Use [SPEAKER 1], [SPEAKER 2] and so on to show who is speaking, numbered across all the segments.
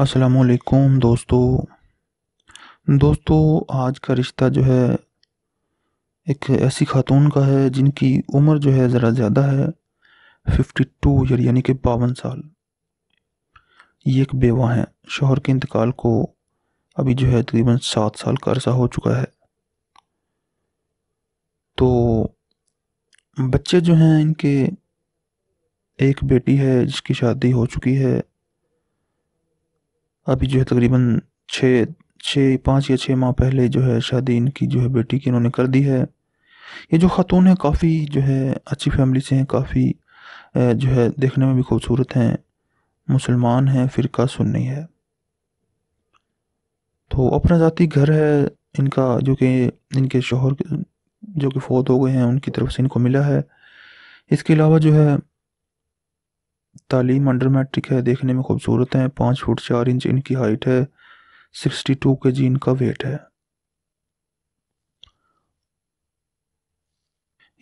[SPEAKER 1] असलकुम दोस्तों दोस्तों आज का रिश्ता जो है एक ऐसी खातून का है जिनकी उम्र जो है ज़रा ज़्यादा है फिफ्टी टू ईयर यानी कि बावन साल ये एक बेवा है शोहर के इंतकाल को अभी जो है तकरीबन सात साल का अरसा हो चुका है तो बच्चे जो हैं इनके एक बेटी है जिसकी शादी हो चुकी है अभी जो है तकरीबन छः छः पाँच या छः माह पहले जो है शादी इनकी जो है बेटी की इन्होंने कर दी है ये जो ख़ातून है काफ़ी जो है अच्छी फैमिली से हैं काफ़ी जो है देखने में भी खूबसूरत हैं मुसलमान हैं फिर सुन नहीं है तो अपना ज़ाती घर है इनका जो कि इनके शोहर जो कि फ़ौत हो गए हैं उनकी तरफ से इनको मिला है इसके अलावा जो है तालीम अंडर मैट्रिक है देखने में खूबसूरत हैं पाँच फुट चार इंच इनकी हाइट है सिक्सटी टू के जी इनका वेट है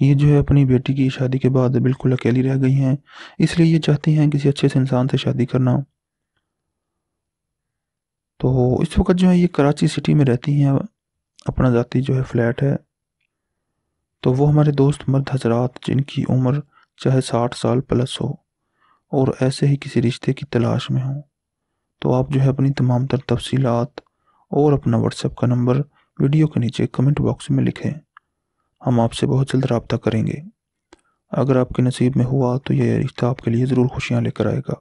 [SPEAKER 1] ये जो है अपनी बेटी की शादी के बाद बिल्कुल अकेली रह गई हैं इसलिए ये चाहती हैं किसी अच्छे से इंसान से शादी करना तो इस वक्त जो है ये कराची सिटी में रहती हैं अपना ज़ाती जो है फ्लैट है तो वो हमारे दोस्त मर्द हजरात जिनकी उम्र चाहे साठ साल प्लस हो और ऐसे ही किसी रिश्ते की तलाश में हों तो आप जो है अपनी तमाम तर तफसीत और अपना व्हाट्सएप का नंबर वीडियो के नीचे कमेंट बॉक्स में लिखें हम आपसे बहुत जल्द रबता करेंगे अगर आपके नसीब में हुआ तो यह रिश्ता आपके लिए ज़रूर खुशियाँ लेकर आएगा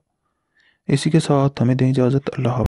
[SPEAKER 1] इसी के साथ हमें दें इजाज़त अल्लाह